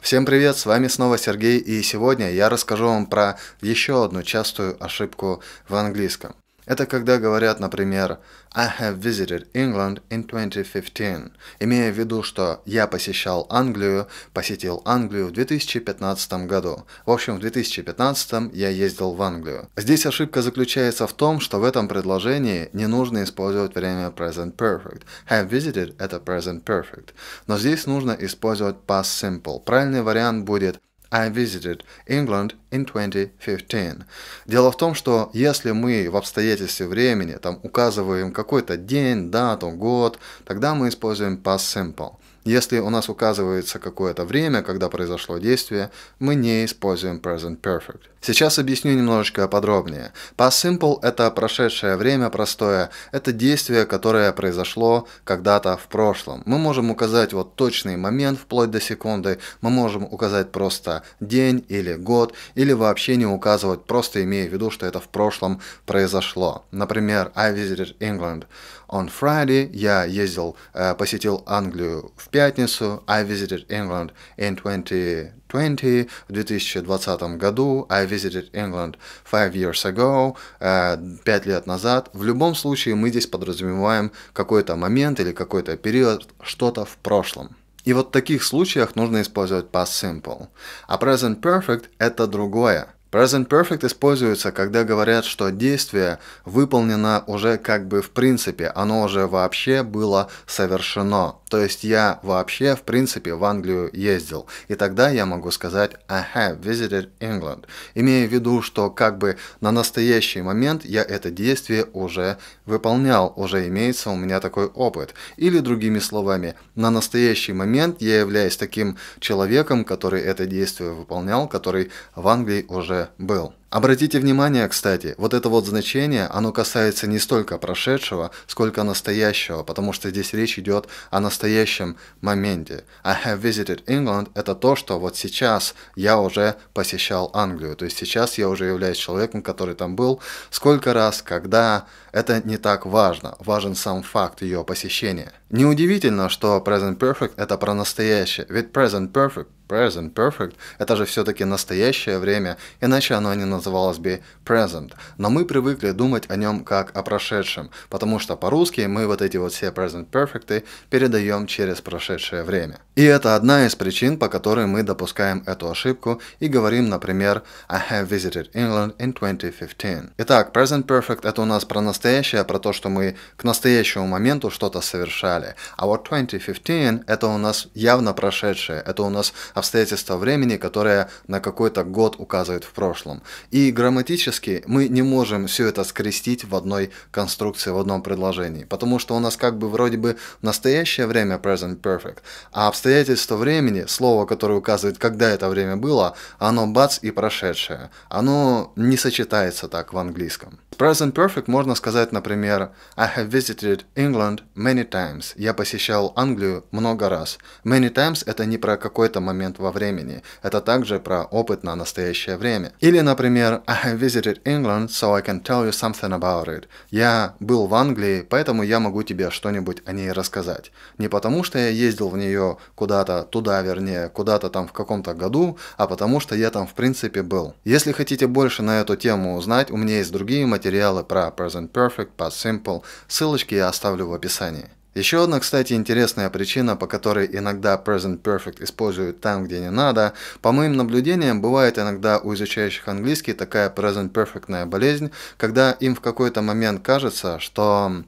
Всем привет, с вами снова Сергей, и сегодня я расскажу вам про еще одну частую ошибку в английском. Это когда говорят, например, «I have visited England in 2015», имея в виду, что «я посещал Англию», «посетил Англию в 2015 году». В общем, в 2015 я ездил в Англию. Здесь ошибка заключается в том, что в этом предложении не нужно использовать время present perfect. «Have visited» — это present perfect. Но здесь нужно использовать past simple. Правильный вариант будет I visited England in 2015. Дело в том, что если мы в обстоятельстве времени там указываем какой-то день, дату, год, тогда мы используем past simple. Если у нас указывается какое-то время, когда произошло действие, мы не используем present perfect. Сейчас объясню немножечко подробнее. Past simple – это прошедшее время простое, это действие, которое произошло когда-то в прошлом. Мы можем указать вот точный момент вплоть до секунды, мы можем указать просто день или год, или вообще не указывать, просто имея в виду, что это в прошлом произошло. Например, I visited England on Friday, я ездил, э, посетил Англию в пятницу I visited England in 2020, в 2020 году I visited England five years ago, э, пять лет назад. В любом случае мы здесь подразумеваем какой-то момент или какой-то период, что-то в прошлом. И вот в таких случаях нужно использовать past simple. А present perfect – это другое. Present Perfect используется, когда говорят, что действие выполнено уже как бы в принципе, оно уже вообще было совершено. То есть я вообще, в принципе, в Англию ездил. И тогда я могу сказать I have visited England. Имея в виду, что как бы на настоящий момент я это действие уже выполнял, уже имеется у меня такой опыт. Или другими словами, на настоящий момент я являюсь таким человеком, который это действие выполнял, который в Англии уже был. Обратите внимание, кстати, вот это вот значение, оно касается не столько прошедшего, сколько настоящего, потому что здесь речь идет о настоящем моменте. I have visited England – это то, что вот сейчас я уже посещал Англию, то есть сейчас я уже являюсь человеком, который там был, сколько раз, когда, это не так важно, важен сам факт ее посещения. Неудивительно, что Present Perfect – это про настоящее, ведь Present Perfect present perfect – это же все-таки настоящее время, иначе оно не называлось бы present. Но мы привыкли думать о нем как о прошедшем, потому что по-русски мы вот эти вот все present perfect передаем через прошедшее время. И это одна из причин, по которой мы допускаем эту ошибку и говорим, например, I have visited England in 2015. Итак, present perfect – это у нас про настоящее, про то, что мы к настоящему моменту что-то совершали. А вот 2015 – это у нас явно прошедшее, это у нас Обстоятельство времени, которое на какой-то год указывает в прошлом. И грамматически мы не можем все это скрестить в одной конструкции, в одном предложении, потому что у нас как бы вроде бы настоящее время present perfect, а обстоятельство времени, слово, которое указывает, когда это время было, оно бац и прошедшее. Оно не сочетается так в английском. Present perfect можно сказать, например, I have visited England many times. Я посещал Англию много раз. Many times это не про какой-то момент момент во времени. Это также про опыт на настоящее время. Или, например, I have visited England, so I can tell you something about it. Я был в Англии, поэтому я могу тебе что-нибудь о ней рассказать. Не потому, что я ездил в нее куда-то, туда вернее, куда-то там в каком-то году, а потому, что я там в принципе был. Если хотите больше на эту тему узнать, у меня есть другие материалы про Present Perfect, Past Simple, ссылочки я оставлю в описании. Еще одна, кстати, интересная причина, по которой иногда present perfect используют там, где не надо, по моим наблюдениям, бывает иногда у изучающих английский такая present perfectная болезнь, когда им в какой-то момент кажется, что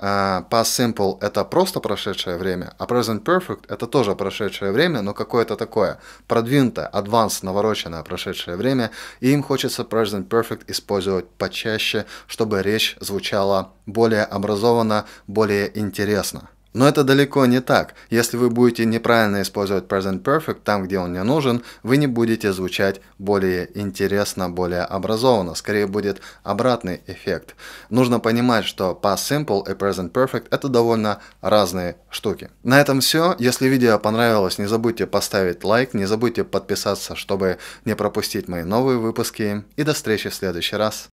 а, past simple — это просто прошедшее время, а present perfect — это тоже прошедшее время, но какое-то такое продвинутое, advanced, навороченное прошедшее время, и им хочется present perfect использовать почаще, чтобы речь звучала более образованно, более интересно. Но это далеко не так. Если вы будете неправильно использовать present perfect там, где он не нужен, вы не будете звучать более интересно, более образованно. Скорее будет обратный эффект. Нужно понимать, что past simple и present perfect это довольно разные штуки. На этом все. Если видео понравилось, не забудьте поставить лайк, не забудьте подписаться, чтобы не пропустить мои новые выпуски. И до встречи в следующий раз.